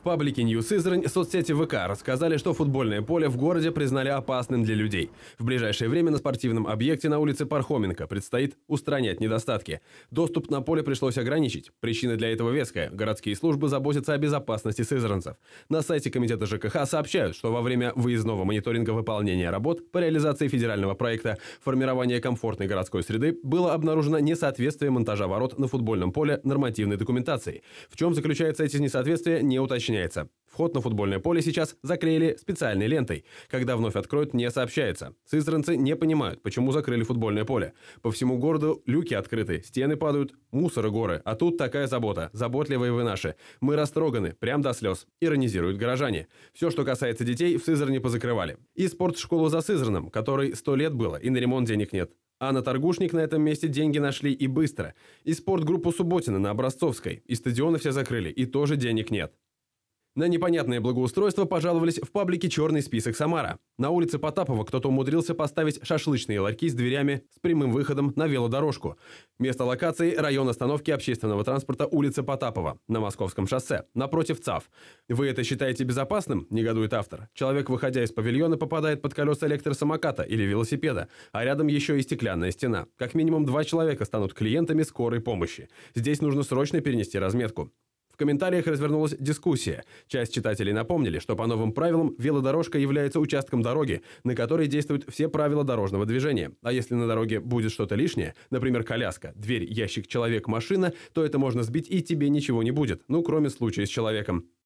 В паблике New Сызрань соцсети ВК рассказали, что футбольное поле в городе признали опасным для людей. В ближайшее время на спортивном объекте на улице Пархоменко предстоит устранять недостатки. Доступ на поле пришлось ограничить. Причина для этого веская. Городские службы заботятся о безопасности сызранцев. На сайте комитета ЖКХ сообщают, что во время выездного мониторинга выполнения работ по реализации федерального проекта «Формирование комфортной городской среды» было обнаружено несоответствие монтажа ворот на футбольном поле нормативной документации. В чем заключается эти несоответствия, не уточняется уточняется. Вход на футбольное поле сейчас заклеили специальной лентой. Когда вновь откроют, не сообщается. Сызранцы не понимают, почему закрыли футбольное поле. По всему городу люки открыты, стены падают, мусоры горы. А тут такая забота. Заботливые вы наши. Мы растроганы, прям до слез. Иронизируют горожане. Все, что касается детей, в Сызране позакрывали. И спортшколу за Сызраном, которой сто лет было, и на ремонт денег нет. А на торгушник на этом месте деньги нашли и быстро. И спортгруппу Субботина на Образцовской. И стадионы все закрыли, и тоже денег нет. На непонятное благоустройство пожаловались в паблике «Черный список Самара». На улице Потапова кто-то умудрился поставить шашлычные ларьки с дверями с прямым выходом на велодорожку. Место локации – район остановки общественного транспорта улица Потапова на Московском шоссе, напротив ЦАФ. «Вы это считаете безопасным?» – негодует автор. Человек, выходя из павильона, попадает под колеса электросамоката или велосипеда, а рядом еще и стеклянная стена. Как минимум два человека станут клиентами скорой помощи. Здесь нужно срочно перенести разметку комментариях развернулась дискуссия. Часть читателей напомнили, что по новым правилам велодорожка является участком дороги, на которой действуют все правила дорожного движения. А если на дороге будет что-то лишнее, например, коляска, дверь, ящик, человек, машина, то это можно сбить и тебе ничего не будет, ну кроме случая с человеком.